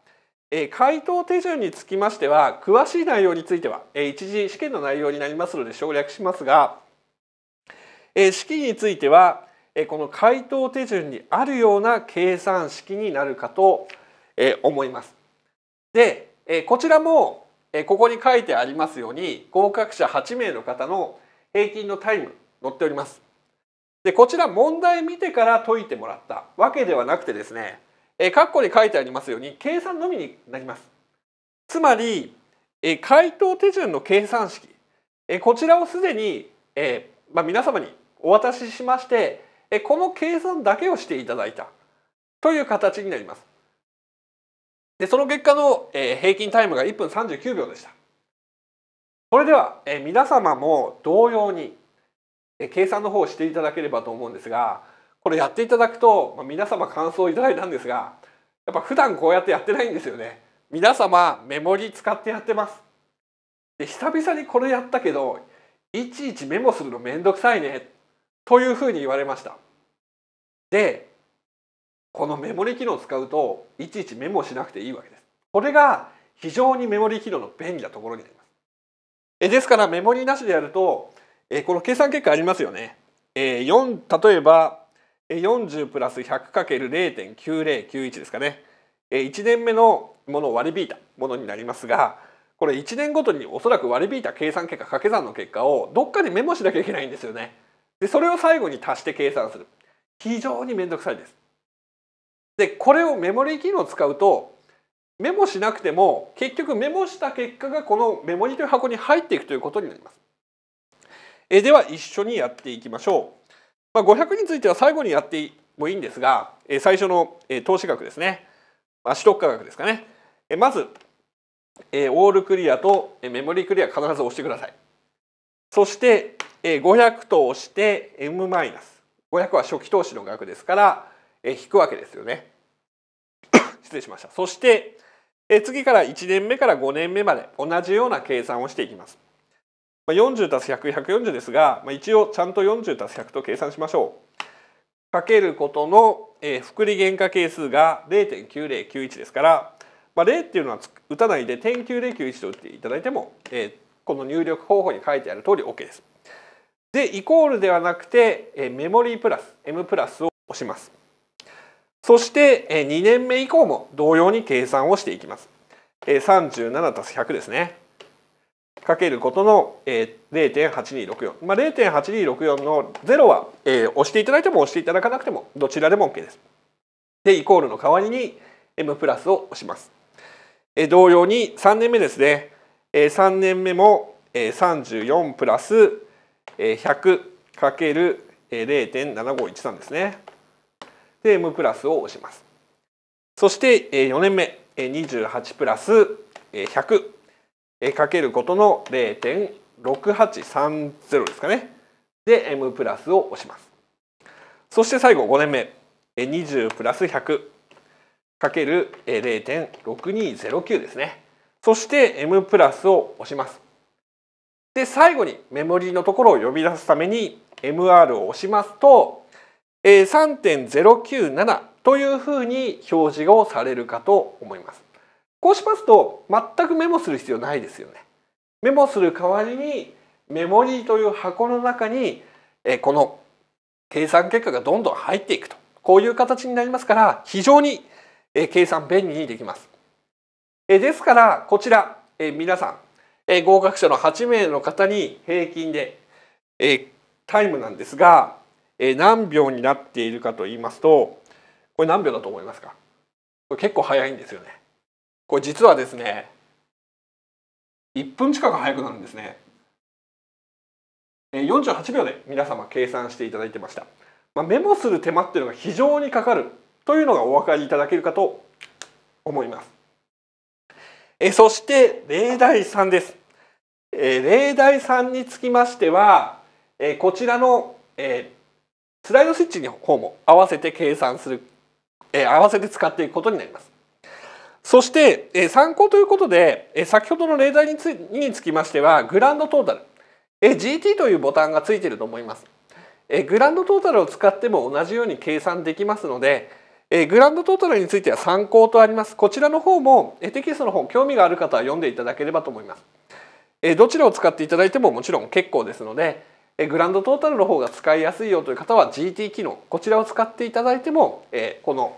回答手順につきましては詳しい内容については一次試験の内容になりますので省略しますが式についてはこの回答手順にあるような計算式になるかと思います。でこちらもここに書いてありますように合格者8名の方の平均のタイム載っております。でこちら問題見てから解いてもらったわけではなくてですねえー、括弧に書いてありますように計算のみになります。つまり、えー、回答手順の計算式、えー、こちらをすでに、えーまあ、皆様にお渡ししまして、えー、この計算だけをしていただいたという形になります。でその結果の、えー、平均タイムが1分39秒でした。それでは、えー、皆様も同様に、えー、計算の方をしていただければと思うんですがこれやっていただくと、まあ、皆様感想をいただいたんですがやっぱ普段こうやってやってないんですよね皆様メモリ使ってやってますで久々にこれやったけどいちいちメモするのめんどくさいねというふうに言われましたでこのメモリ機能を使うといちいちメモしなくていいわけですこれが非常にメモリ機能の便利なところになりますえですからメモリなしでやるとえこの計算結果ありますよねえ4例えば40プラス 100×0.9091 ですかね1年目のものを割り引いたものになりますがこれ1年ごとにおそらく割り引いた計算結果掛け算の結果をどっかにメモしなきゃいけないんですよね。でそれを最後に足して計算する非常に面倒くさいです。でこれをメモリー機能を使うとメモしなくても結局メモした結果がこのメモリという箱に入っていくということになります。えでは一緒にやっていきましょう。まあ、500については最後にやってもいいんですが、え最初の、え投資額ですね、まあ、取得価格ですかね、えまず、えオールクリアと、えメモリークリア必ず押してくださいそして、え500と押して M マイナス500は初期投資の額ですから、え引くわけですよね 失礼しましたそして、え次から1年目から5年目まで同じような計算をしていきます 40+100=140 ですが、まあ、一応ちゃんと 40+100 と計算しましょう。かけることの、えー、複利減価係数が0.9091ですから、まあ、0っていうのは打たないで点9091と打っていただいても、えー、この入力方法に書いてある通り OK です。でイコールではなくて、えー、メモリープラス M プラスを押します。そして、えー、2年目以降も同様に計算をしていきます。えー、37+100 ですね。かけることの、えー、0.8264、まあ、0.8264の0は、えー、押していただいても押していただかなくてもどちらでも OK です。でイコールの代わりに M プラスを押します。えー、同様に3年目ですね、えー、3年目も、えー、34プラス、えー、100かける0.7513ですね。で M プラスを押します。そして4年目28プラス100かけることの0.6830ですかねで M プラスを押しますそして最後5年目20プラス100かける0.6209ですねそして M プラスを押しますで最後にメモリーのところを呼び出すために MR を押しますと3.097というふうに表示をされるかと思いますこうしますと全くメモする必要ないですよね。メモする代わりにメモリーという箱の中にこの計算結果がどんどん入っていくとこういう形になりますから非常に計算便利にできます。ですからこちら皆さん合格者の8名の方に平均でタイムなんですが何秒になっているかと言いますとこれ何秒だと思いますかこれ結構早いんですよね。これ実はですね1分近く早くなるんですね48秒で皆様計算していただいてました、まあ、メモする手間っていうのが非常にかかるというのがお分かりいただけるかと思いますえそして例題3ですえ例題3につきましてはえこちらのえスライドスイッチの方も合わせて計算するえ合わせて使っていくことになりますそして、え参考ということで、え先ほどの例題につにつきましてはグランドトータル、え GT というボタンがついていると思います、えグランドトータルを使っても同じように計算できますので、えグランドトータルについては参考とありますこちらの方も、えテキストの方興味がある方は読んでいただければと思います、えどちらを使っていただいてももちろん結構ですので、えグランドトータルの方が使いやすいよという方は GT 機能こちらを使っていただいても、えこの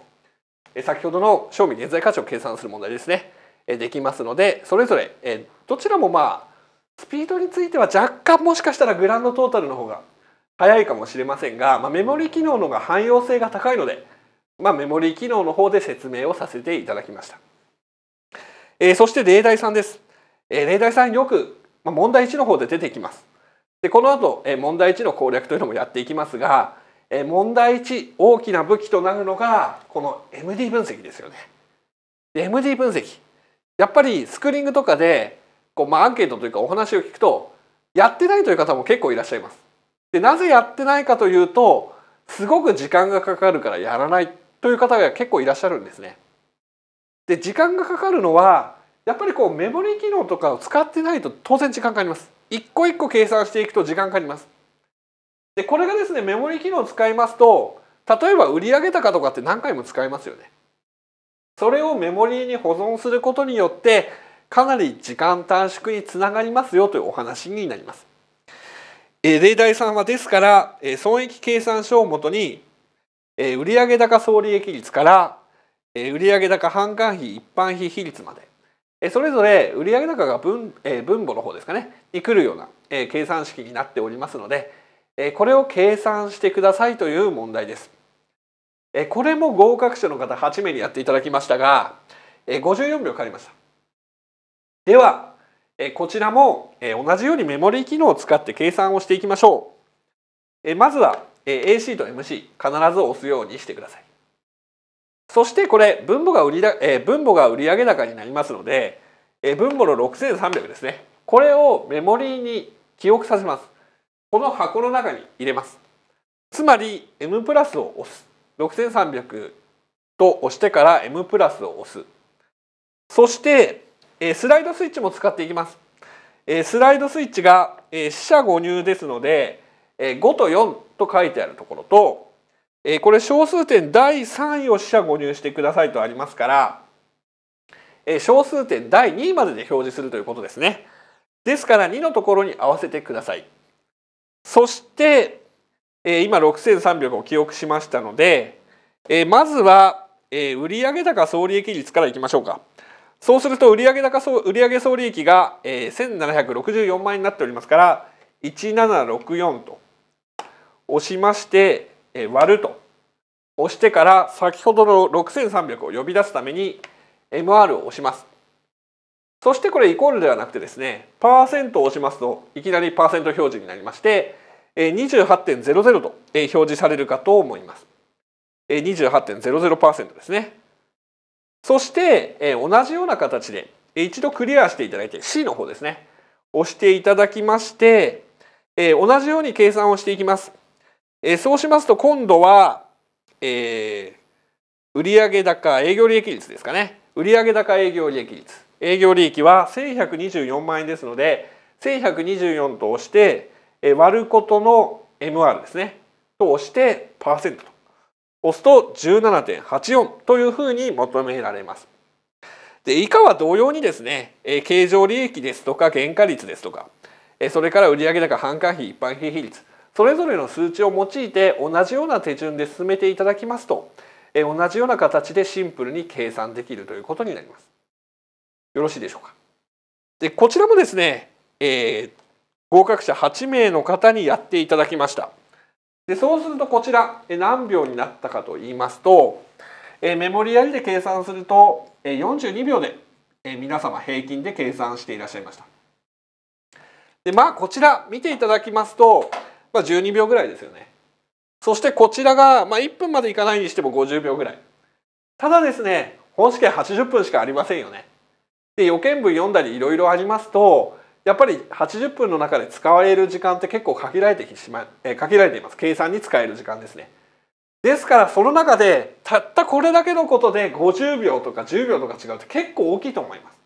先ほどの賞味現在価値を計算する問題ですねできますのでそれぞれどちらもまあスピードについては若干もしかしたらグランドトータルの方が早いかもしれませんが、まあ、メモリ機能のが汎用性が高いので、まあ、メモリ機能の方で説明をさせていただきました、えー、そして例題3です、えー、例題3よく、まあ、問題1の方で出てきますでこの後、えー、問題1の攻略というのもやっていきますがえ問題一大きな武器となるのがこの MD 分析ですよね。MD 分析やっぱりスクリーニングとかでこう、まあ、アンケートというかお話を聞くとやってないという方も結構いらっしゃいます。でなぜやってないかというとすごく時間がかかるからやらないという方が結構いらっしゃるんですね。で時間がかかるのはやっぱりこうメモリ機能とかを使ってないと当然時間かかります。一個一個計算していくと時間かかります。でこれがですねメモリ機能を使いますと例えば売上高とかって何回も使いますよね。それをメモリに保存することによってかなり時間短縮につながりますよというお話になります。えー、例題さんはですから、えー、損益計算書をもとに、えー、売上高総利益率から、えー、売上高販管費一般費比率まで、えー、それぞれ売上高が分,、えー、分母の方ですかねに来るような、えー、計算式になっておりますのでこれを計算してくださいという問題ですこれも合格者の方8名にやっていただきましたが54秒かかりましたではこちらも同じようにメモリー機能を使って計算をしていきましょうまずは AC と MC 必ず押すようにしてくださいそしてこれ分母が売りだ分母が売上高になりますので分母の6300ですねこれをメモリーに記憶させますこの箱の中に入れますつまり M プラスを押す6300と押してから M プラスを押すそしてスライドスイッチも使っていきますスライドスイッチが四捨五入ですので5と4と書いてあるところとこれ小数点第3位を四捨五入してくださいとありますから小数点第2位までで表示するということですねですから2のところに合わせてくださいそして、えー、今6300を記憶しましたので、えー、まずは、えー、売上高総利益率からいきましょうか。そうすると売上高総売上総利益が、えー、1764万円になっておりますから1764と押しまして、えー、割ると押してから先ほどの6300を呼び出すために MR を押します。そしてこれイコールではなくてですねパーセントを押しますといきなりパーセント表示になりまして28.00と表示されるかと思います。28.00%ですね。そして同じような形で一度クリアしていただいて C の方ですね押していただきまして同じように計算をしていきます。そうしますと今度は、えー、売上高営業利益率ですかね売上高営業利益率営業利益は1124万円ですので1124と押して割ることの MR ですねと押してパーセントと押すと17.84というふうに求められます。で以下は同様にですね、経常利益ですとか原価率ですとか、それから売上高販管費一般費比率それぞれの数値を用いて同じような手順で進めていただきますと、同じような形でシンプルに計算できるということになります。よろしいでしょうか。でこちらもですね、えー、合格者8名の方にやっていただきました。でそうするとこちら何秒になったかと言いますと、えメモリアルで計算すると、え42秒で、え皆様平均で計算していらっしゃいました。でまあこちら見ていただきますと、まあ、12秒ぐらいですよね。そしてこちらが、まあ、1分までいかないにしても50秒ぐらい。ただですね本試験80分しかありませんよね。で予見文読んだりいろいろありますとやっぱり80分の中で使われる時間って結構限られてしまえ限られています計算に使える時間ですね。ですからその中でたったこれだけのことで50秒とか10秒とか違うって結構大きいと思います。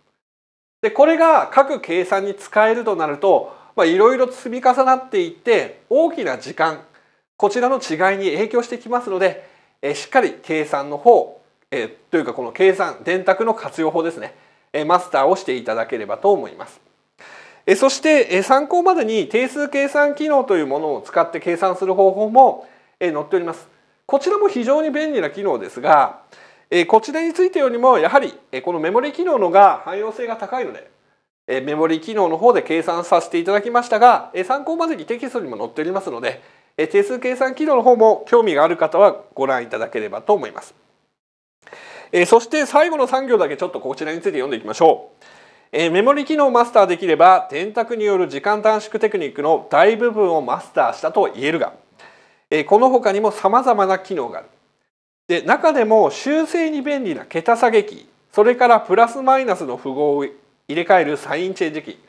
でこれが各計算に使えるとなるといろいろ積み重なっていって大きな時間こちらの違いに影響してきますのでえしっかり計算の方えというかこの計算電卓の活用法ですねマスターをしていただければと思います。そして参考までに定数計算機能というものを使って計算する方法も載っております。こちらも非常に便利な機能ですがこちらについてよりもやはりこのメモリ機能のが汎用性が高いのでメモリ機能の方で計算させていただきましたが参考までにテキストにも載っておりますので定数計算機能の方も興味がある方はご覧いただければと思います。えー、そして最後の3行だけちょっとこちらについて読んでいきましょう。えー、メモリ機能をマスターできれば電卓による時間短縮テクニックの大部分をマスターしたと言えるが、えー、この他にもさまざまな機能がある。で中でも修正に便利な桁下げ機それからプラスマイナスの符号を入れ替えるサインチェンジ機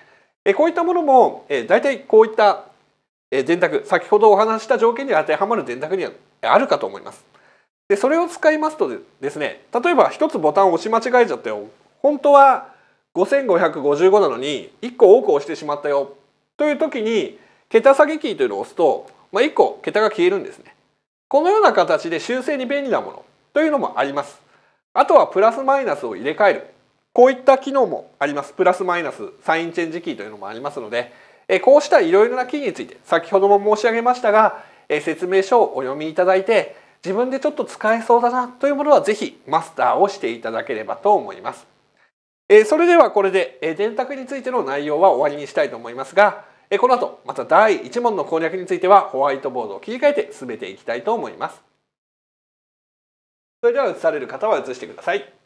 えこういったものも、えー、大体こういった電卓先ほどお話した条件に当てはまる電卓にはあるかと思います。でそれを使いますとですね例えば1つボタンを押し間違えちゃったよ本当は5555なのに1個多く押してしまったよという時に桁下げキーというのを押すと、まあ、1個桁が消えるんですね。このような形で修正に便利なものというのもあります。あとはプラスマイナスを入れ替える。こういった機能もあります。プラスマイナスサインチェンジキーというのもありますので、えこうしたいろいろなキーについて先ほども申し上げましたが、え説明書をお読みいただいて、自分でちょっと使えそうだなというものは是非マスターをしていただければと思います。えそれではこれで、え電卓についての内容は終わりにしたいと思いますが、えこの後また第1問の攻略についてはホワイトボードを切り替えて進めていきたいと思います。それでは映される方は映してください。